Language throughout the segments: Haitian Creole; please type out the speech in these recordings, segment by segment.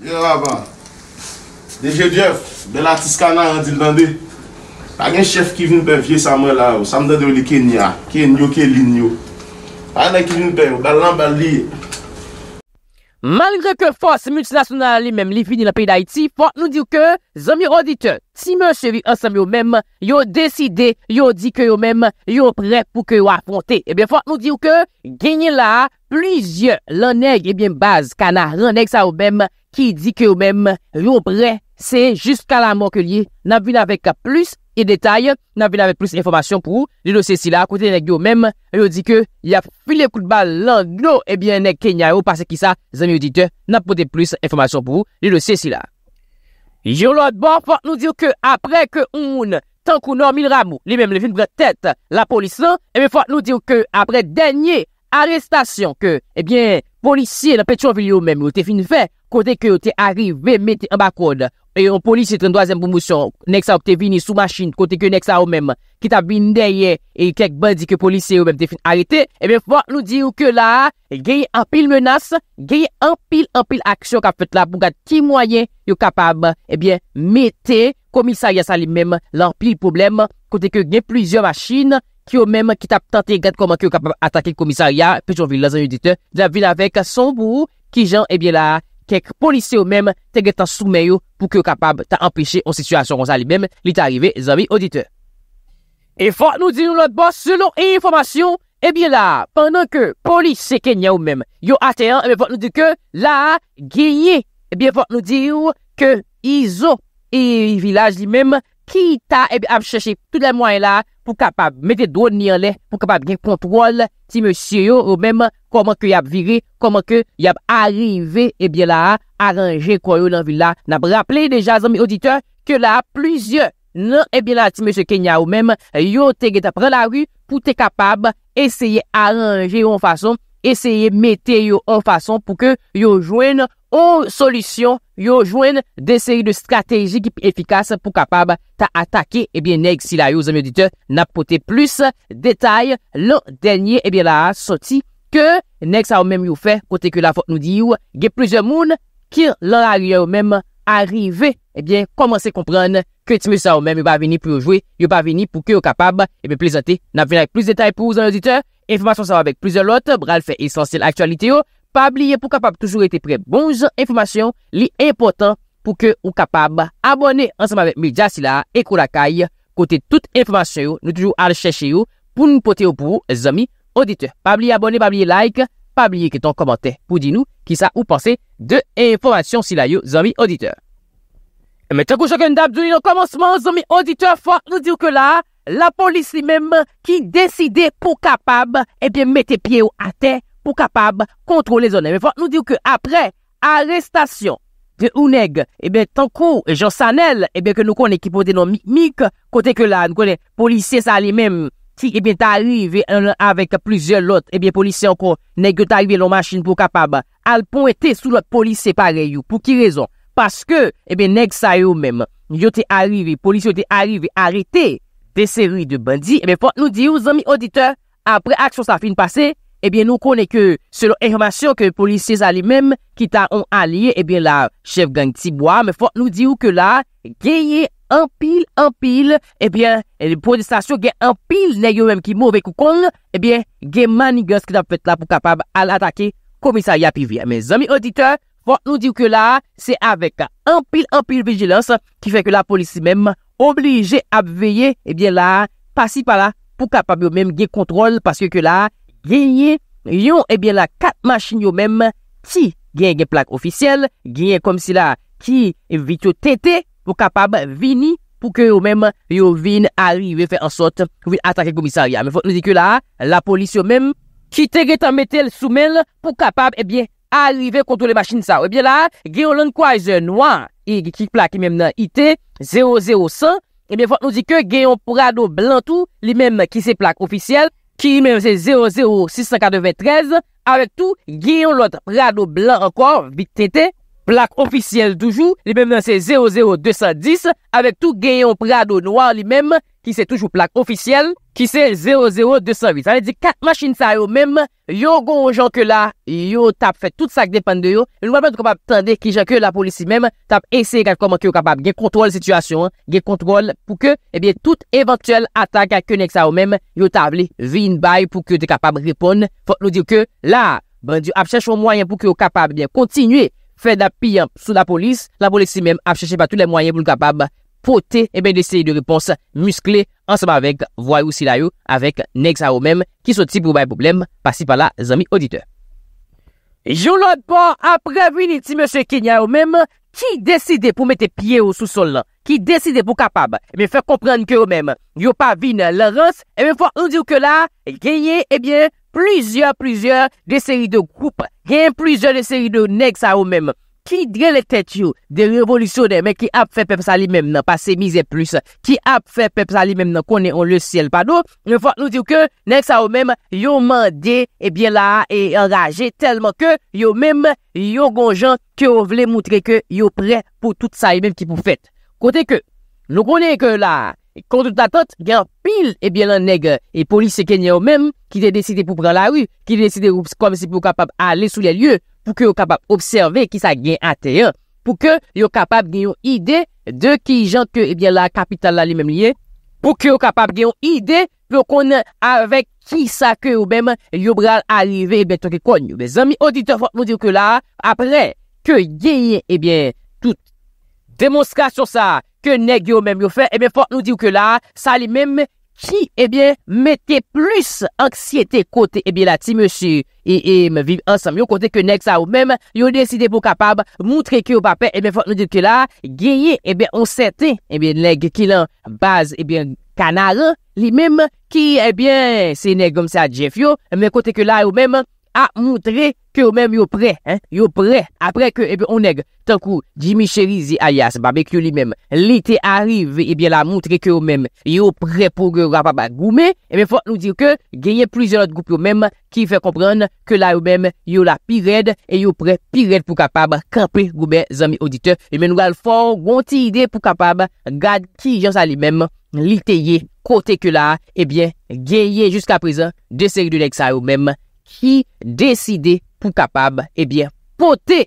Yo avan, deje diev, bel atis ka nan yon dil dande, pa gen chef ki vin bev ye samwe la ou, samde dewe li kenya, kenyo, kelinyo. A nan ki vin bev, bel lan, bel liye. Malgre ke fos multinasyonal li menm li vini la pey da iti, fote nou diw ke, zom yo audite, ti men chevi ansam yo menm, yo deside, yo di ke yo menm, yo pre pou ke yo afonte. Ebyen eh fote nou diw ke, genye la, plizye, loneg eh ebyen baz, kana, roneg sa ou menm, Ki di ke ou mem, yo bre, se, jusqu'a la man ke li, nan vin avek plus, e detay, nan vin avek plus informasyon pou, li lo se si la, kote nek yo mem, yo di ke, ya file koutba langlo, ebyen, nek kenya yo, pase ki sa, zanmi ou dite, nan pote plus informasyon pou, li lo se si la. Jou lout bon, fote nou diw ke, apre ke un, tankou normil ramou, li mem le vin bre tete, la polis la, ebe fote nou diw ke, apre denye, arestasyon, ke, ebyen, polisye, nan petyon vil yo mem, yo te fin fe, kote ke yo te arri ve mette an bak kode, e yon polisi trendwa zem pou mousyon, nek sa ou te vini sou machin, kote ke nek sa ou mem, ki ta bindeye, e kek bandi ke polisi ou mem te fin arete, e ben fwa nou di ou ke la, geye an pil menas, geye an pil an pil aksyon kap fet la, pou gade ki mwayen yo kapab, e ben mette komisarya sa li mem, lan pil problem, kote ke gen plizio machin, ki yo mem ki tap tante gade koman ki yo kapab atake komisarya, pe jon vil la zan yon dite, la vil avek son bou, ki jan e ben la, kek polise ou mèm te getan soume yo pou ke kapab ta empichè ou situasyon kon sa li mèm li ta arrive zami odite. E fòk nou di nou lòt bas selon e informasyon, e bi la, pandan ke polise ke nye ou mèm yo ate an, e bi fòk nou di ke la genye, e bi fòk nou di yo ke izo e vilaj li mèm ki ta e bi ap chèche tout la mwen la pou kapab mète do nye le, pou kapab gen kontrol ti mè sye yo ou mèm koman ke y ap vire, koman ke y ap arive, ebyen la a aranje kwa yo lanvi la, nan ap rappele deja zami auditeur, ke la a pluzyon, nan ebyen la ti mèche kenya ou mèm, yo tege ta pre la ru pou te kapab, esye aranje yo an fason, esye mette yo an fason pou ke yo jwen ou solisyon, yo jwen de seri de strategik efikas pou kapab ta atake ebyen neg si la yo zami auditeur nan ap pote plus detay lan denye ebyen la a soti Kè, nèk sa ou mèm yow fè, kote kè la fòt nou di yow, gè plizè moun, kè lor a yow mèm a rive, ebyen, komanse kompran, kè ti mèm sa ou mèm, yow pa veni pou yow jwe, yow pa veni pou kè yow kapab, ebyen, plizante. Nèk vè nèk pliz detay pou yow zan l'auditeur, informasyon sa wèk plizè lot, bral fè esensil aktualite yow, pab li yow pou kapab toujou ete pre bonj, informasyon li e important pou kè yow kapab abone ansam avèk mi, jasila, ekou lakay, kote tout informasyon yow, nou toujou al chèche y Auditeur, pabliye abonni, pabliye like, pabliye keton komante pou di nou ki sa ou panse de informasyon si la yo zombie auditeur. E men tan kou chakoun dabdouni nan komansman zombie auditeur, fwa nou diw ke la la polis li menm ki deside pou kapab e eh ben mette pie ou ate pou kapab kontrol le zonem. E men fwa nou diw ke apre arrestasyon de ou neg e ben tan kou e jansanel e ben ke nou konen ki pou denon mik mik kote ke la nou konen polisye sa li menm. Ebyen eh euh, eh eh ta arrive an lan avek plezyon lot, ebyen polisyon kon, nek yo ta arrive loun machin pou kapab, al pou ete sou lot polisyon pare yo, pou ki rezon, paske, ebyen nek sa yo menm, yo te arrive, polisyon te arrive, arete, de seri de bandi, ebyen fok nou diyo zami auditeur, apre aksyon sa fin pase, ebyen nou kone ke selon informasyon ke polisyon sa li menm, ki ta on aliye, ebyen la chef gang tibwa, me fok nou diyo ke la geye anlaye. anpil, anpil, ebyen, e pou de stasyon gen anpil, ne yo mèm ki mouve koukong, ebyen, gen mani gans ki da pwet la pou kapab al atake, komisa ya pivye. Me zami audite, pou nou diw ke la, se avek anpil, anpil vigilans, ki feke la polisi mèm, oblije ap veye, ebyen la, pasi pa la, pou kapab yo mèm gen kontrol, paske ke la, genye, yon, ebyen la, kat machin yo mèm, ti gen gen plak ofisyel, genye kom si la, ki vityo tete, pou kapab vini pou ke yo menm yo vin arive fe ansot vini atake komisaryan. Men fote nou di ke la, la polisyon menm ki te getan metel sou menm pou kapab ebyen arive kontou le machin sa. Ebyen la, geyon loun kwaize nouan e ki plak e menm nan ite 005, ebyen fote nou di ke geyon prado blan tou, li menm ki se plak ofisyel, ki menm se 00642-13, avek tou geyon loun prado blan anko, vitete, Plak ofisyel toujou, li mèm nan se 00210, avèk tou genyon prado nouar li mèm, ki se toujou plak ofisyel, ki se 00208. Anè di kat machin sa yo mèm, yo gon jank yo la, yo tap fè tout sa k depan de yo, yo nou apen tou kap ap tende ki jank yo la polisi mèm, tap ese gèl koman ki yo kap ap gen kontrol situasyon, gen kontrol pou ke, e bè tout eventuel atak ak kènek sa yo mèm, yo tab li vin bay pou ke yo de kap ap repon, fòk nou di yo ke, la, band yo ap chèchou mwayen pou ke yo kap ap bèm kontinuyè, Fè da piyèm sou la polis, la polis si mèm ap chèche pa tout lè mwayèm pou l'kapab. Fote, e bè de sèye de repons muskle ansèm avèk voyou silayou avèk neks a ou mèm ki sò ti pou bè problem pasi pa la zami oditeur. Joun lòd pò, ap previnit si mèche kenyè ou mèm ki deside pou mette piyè ou sous sol lan, ki deside pou kapab, mè fè komprenn kè ou mèm. Yo pa vin lè rans, mè fò an diw ke la, genye, e bè... Plyzyor plyzyor de seri de koup, gen plyzyor de seri de neg sa ou menm. Ki dre le tet yo de revolusyonen men ki ap fe pep sali menm nan, pa se mize plus, ki ap fe pep sali menm nan, konen on le siel panou, yon fwa nou diw ke, neg sa ou menm, yon mande, ebyen eh la, e enraje telman ke, yon menm, yon gonjan, ke ou vle moutre ke, yon pre pou tout sa ou menm ki pou fet. Kote ke, nou konen ke la, kontout atot gen pil ebyen lan neg e polis genye ou mem ki de deside pou pran la ou ki de deside pou kapap ale sou liye pou ke yo kapap observe ki sa gen ate pou ke yo kapap gen yon ide de ki jante ke ebyen la kapital la li mem liye pou ke yo kapap gen yon ide pou konen avek ki sa ke eh ou bem yo pran aleve ebyen toke kony ou bezan mi odite fote mou dire ke la apre ke genye ebyen eh tout demonstra sou sa Kè neg yo mèm yo fè, e eh mè fòk nou di ou kè la, sa li mèm ki, e bè, mète plus anksyete kote e bè la ti mèsy, e mè viv ansam yo kote kè neg sa ou mèm, yo deside pou kapab moutre ki yo bapè, e eh mè fòk nou di ou kè la, geye, e eh bè, onsete, e bè, neg ki lan, baz, e bè, kanara, li mèm ki, e bè, se neg gom sa jef yo, e mè kote kè la ou mèm, a moutre ke ou mèm yo pre, yo pre, apre ke ebe oneg, tankou, jimi cheri zi a yas, babek yo li mèm, li te arrive, ebe la moutre ke ou mèm, yo pre pou ge rapapa goume, ebe eh fote nou dire ke, genye plize lote goup yo mèm, ki fe kompran, ke la ou mèm, yo la pi red, e yo pre pi red pou kapab, kape goube zanmi audite, ebe nou gal fò, gonti ide pou kapab, gad ki jans a li mèm, li te ye, kote ke la, ebe genye jiska prezant, de seri de leks ki deside pou kapab ebyen pote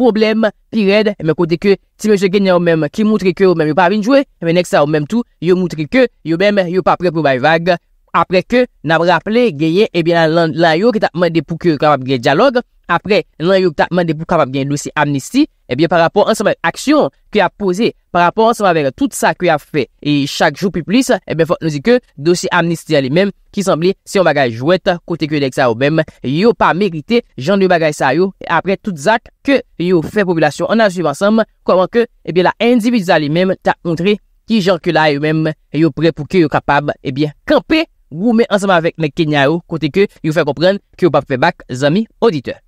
problem pi red, men kote ke ti men se genye ou menm ki moutri ke ou menm yo pa vinjwe, men ek sa ou menm tou, yo moutri ke yo menm yo pa pre pou bay vag, apre ke nan raple genye ebyen lan lan yo ki ta mende pou ke kapab genye djalog, apre lan yo ta mande pou kapap gen dosi amnisti, ebyen eh par rapport anseman aksyon ki a pose, par rapport anseman ver tout sa ki a fe, e chak jou pi plis, ebyen eh fok nou zi ke dosi amnisti alimem, ki sanble se yon bagay jwet, kote ke yon ek sa ou bem, yo pa merite jan yon bagay sa yo, apre tout zak ke yo fe popolasyon anasyon anseman, koman ke ebyen eh la individu alimem ta kontre, ki jan ke la yon mem, yo pre pou ke yon kapab, ebyen kampe, ou men anseman vek ne kenyaro, kote ke yon fe kompren, ke yo pa pe bak zami odite.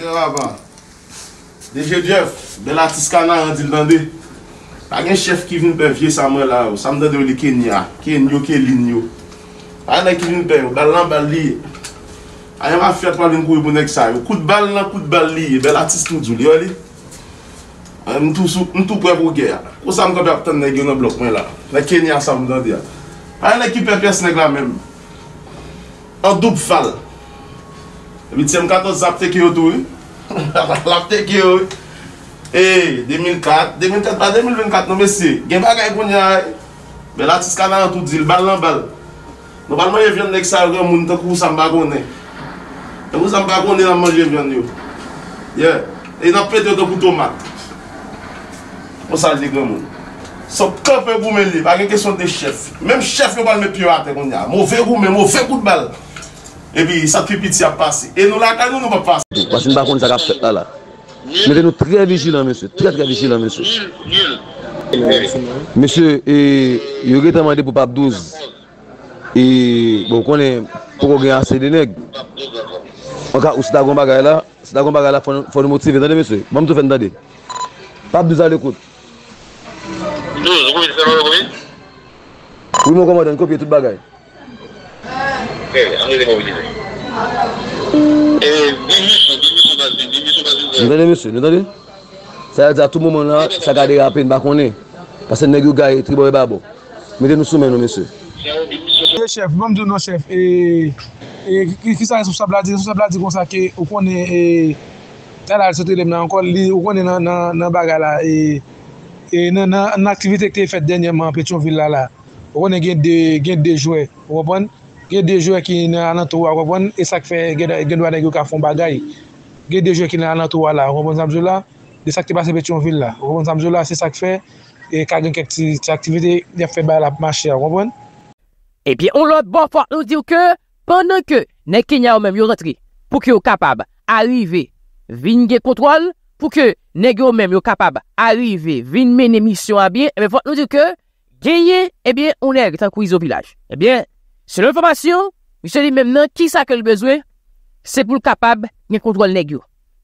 Yo aban, deje jef, bel atis ka nan yon dil dande A gen chef ki vin pe vie sa mwen la yo, sa mwen dande yon li Kenya, Kenya, Kenya A yon ki vin pe yo, bel nan bel liye, a yon a fiyat wale yon kouybo nek sa yo Kout bel nan kout bel liye, bel atis nou djou liyo li A yon mtou pwe pou ge ya, kousa mtou pe ap ten neg yo nan blok mwen la, na Kenya sa mwen dande ya A yon ki pe pes neg la men, adoub fal Bitsem kato zapte ki yo dwi. Eh? Lapte ki yo. E, 2004. 2004, ba 2024, non me si. Gen bagay goun ya. Be la tis kada yon tout zil. Bal lan bel. Normalman yevyon nek sa yon goun moun ten kou sam bagone. Yon kou sam bagone nan manj yevyon yo. Ye. E yon apet yo do kou tomat. Moun sa yon di goun moun. Sop kop yon goun men li bagay kesyon de chef. Mem chef yon bal men pirat yon goun ya. Mou ve goun men, mou ve goun bel. Ebi, sa tri piti a pase. E nou la ka nou nou pa pase. Basin bakon sa kap fet la la. Mwen te nou tre vijilan, mwen se. Tre tre vijilan, mwen se. Mwen se, e, yo re temande pou pap 12. E, bo konen, pou kongre anse deneg. Mwen ka, ou sita goun bagay la, sita goun bagay la fon motive, mwen se, mwen mwen to fenda de. Pap 12 al ekot. 12, goun mi se nan goun mi? Goun mwen komoden, kopye tout bagay. Mwenye monsu, mwenye monsu Mwenye monsu, mwenye monsu Sa yadze a tou moun moun la, sa gade rapin bakone Pase negyo gaye, tribo e babo Mwenye monsu mwenye monsu Mwenye monsu Mwenye monsu Mwenye monsu ge de jo e ki nan anantowa, wavon, e sak fe, gen dwa negyo ka fon bagay, ge de jo e ki nan anantowa la, wavon zanm zola, de sak te basen beti yon vil la, wavon zanm zola, se sak fe, e kagen kek ti aktivite, di ap fe ba la manche, wavon. E eh pi, on lòt bon fòt nou diw ke, pwennan ke, ne Kenya ou men yon rentri, pou ki ou kapab, arive, vin gen kontwal, pou ki, negyo ou men yon kapab, arive, vin men emisyon a bi, e mi fòt nou diw ke, genye, Se lè informasyon, mi se li mèm nan ki sa ke lè bezwen, se pou lè kapab nè kontrol nèk yo.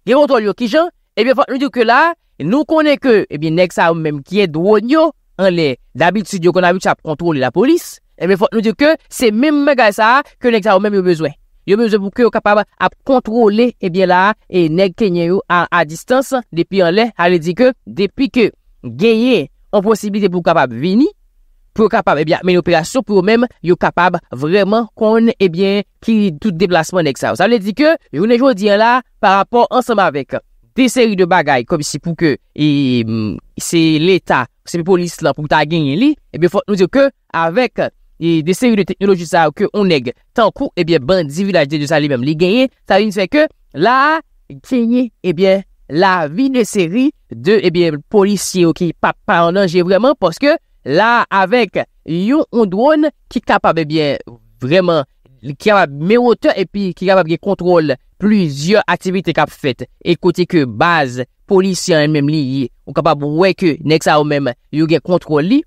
Gè mè kontrol yo ki jan, e bè fòt nou diw ke la, nou konè ke, e bè nèk sa ou mèm ki e droun yo, an lè, d'abitid yo kon a biti ap kontrol la polis, e bè fòt nou diw ke, se mèm mè gè sa a, ke nèk sa ou mèm yo bezwen. Eh yo mèm zè pou ke yo kapab ap kontrol e, e bè la, e nèk kenye yo an a distans, depi an lè, an lè diw ke, depi ke gèye an posibilite pou kapab vini, pou yon kapab, ebyen, eh men yon operasyon pou yon mem, yon kapab vreman kon, ebyen, eh ki tout deplasman ek sa. Ou sa vle di ke, yon e jodi an la, par rapport ansama vek, de seri de bagay, kom si pou ke, e, se l'eta, se polis lan, pou ta genye li, ebyen, eh fote nou di yo ke, avek e, de seri de teknoloji sa, ou ke on neg, tan kou, ebyen, bandi vilaj de dosa li mem, li genye, ta vle di feke, la genye, ebyen, la vile seri, de, ebyen, polisye, ou ki pa pa ananje vreman, poske, La, avèk yon oun droun ki kapab, ebyen, eh vreman, ki kapab mèwote, epi, ki kapab gen kontrol plüzyon aktivite kap fèt, e kote ke baz, polisyon, e mèm li, ou kapab wèk, nek sa ou mèm, yon gen kontrol li,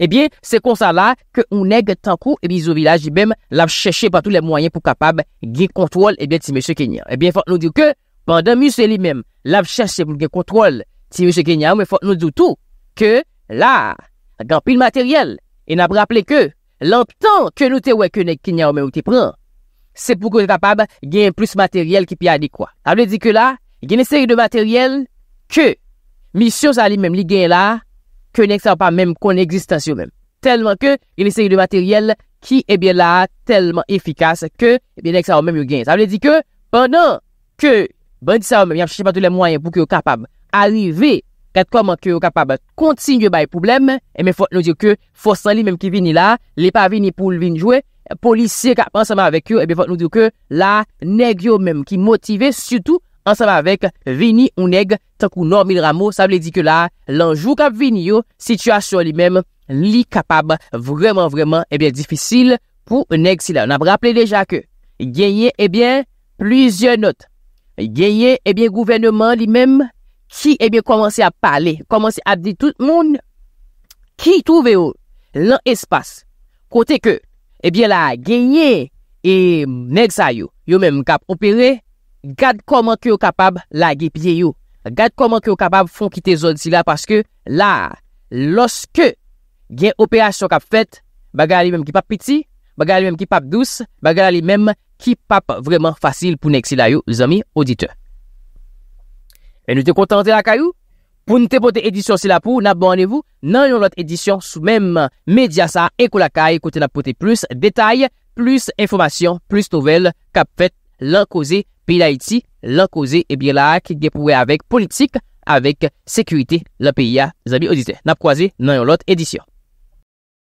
ebyen, eh se konsa la, ke ou neg tankou, epi, eh zo vilaj, i bèm, laf chèche pa tout le mwayen pou kapab gen kontrol, ebyen, ti mèche kenyan. Ebyen, fòk nou diw ke, pandan mèche li mèm, laf chèche pou gen kontrol, ti mèche kenyan, mèfòk nou diw tou, ke, la, Gampil materyel, e nap rapple ke, lamp tan ke nou te wek ke ne kinyan ou men ou te pran, se pou kon e kapab gen plus materyel ki pi a di kwa. Sa vle di ke la, gen e seri de materyel, ke misyon sa li men li gen la, ke ne eksan pa men kon eksistansyon men. Telman ke, gen e seri de materyel, ki e bie la, telman efikas, ke, e eh bie ne eksan ou men yo gen. Sa vle di ke, pendant ke, bon di sa ou men, yon chan se pa tou le mwayen pou ki yo kapab, arive, Gat koman ki yo kapab kontin yo bay poublem, ebe fote nou diyo ke fosan li menm ki vini la, li pa vini pou l'vinjwe, polisye kap ansama vek yo, ebe fote nou diyo ke la neg yo menm, ki motive sütou ansama vek vini ou neg, tak ou normil ramo, sa vle diyo ke la lanjou kap vini yo, situasyon li menm li kapab, vreman vreman, ebe, difisil pou neg si la. N ap rapple deja ke, genye ebyen, pluzyon not, genye ebyen gouvenman li menm, Ki ebyen eh komanse a pale, komanse a di tout moun ki touve yo lan espas kote ke ebyen eh la genye e neg sa yo. Yo menm kap operé, gad koman ki yo kapab la ge pye yo. Gad koman ki yo kapab fon kite zon si la paske la loske gen operasyon kap fet, baga li menm kipap piti, baga li menm kipap dous, baga li menm kipap vreman fasil pou neg si la yo, lisa mi, odite. E nou te kontante la kayou? Poun te pote edisyon se la pou, nan bon anevou, nan yon lot edisyon sou men medyasa ekou la kay, kote nan pote plus detay, plus informasyon, plus tovel, kap fet lankoze pi la iti, lankoze ebi la ak gepowe avek politik, avek sekwite la pi ya zabi odite. Nankoze nan yon lot edisyon.